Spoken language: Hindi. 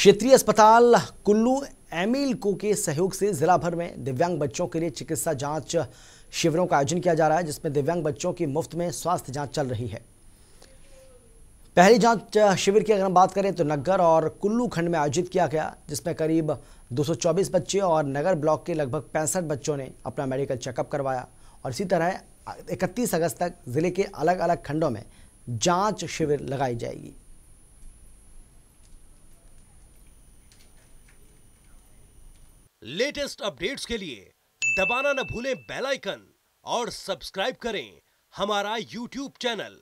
क्षेत्रीय अस्पताल कुल्लू को के सहयोग से जिला भर में दिव्यांग बच्चों के लिए चिकित्सा जांच शिविरों का आयोजन किया जा रहा है जिसमें दिव्यांग बच्चों की मुफ्त में स्वास्थ्य जांच चल रही है पहली जांच शिविर की अगर हम बात करें तो नगर और कुल्लू खंड में आयोजित किया गया जिसमें करीब 224 बच्चे और नगर ब्लॉक के लगभग पैंसठ बच्चों ने अपना मेडिकल चेकअप करवाया और इसी तरह 31 अगस्त तक जिले के अलग अलग खंडों में जांच शिविर लगाई जाएगी लेटेस्ट अपडेट्स के लिए दबाना न भूलें बेल आइकन और सब्सक्राइब करें हमारा यूट्यूब चैनल